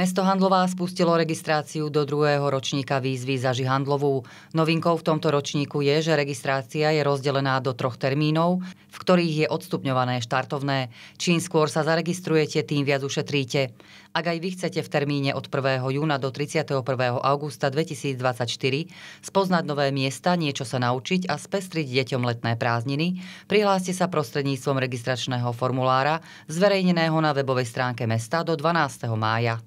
Mesto Handlová spustilo registráciu do druhého ročníka výzvy za Žihandlovú. Novinkou v tomto ročníku je, že registrácia je rozdelená do troch termínov, v ktorých je odstupňované štartovné. Čím skôr sa zaregistrujete, tým viac ušetríte. Ak aj vy chcete v termíne od 1. júna do 31. augusta 2024 spoznať nové miesta, niečo sa naučiť a spestriť deťom letné prázdniny, prihláste sa prostredníctvom registračného formulára zverejneného na webovej stránke mesta do 12. mája.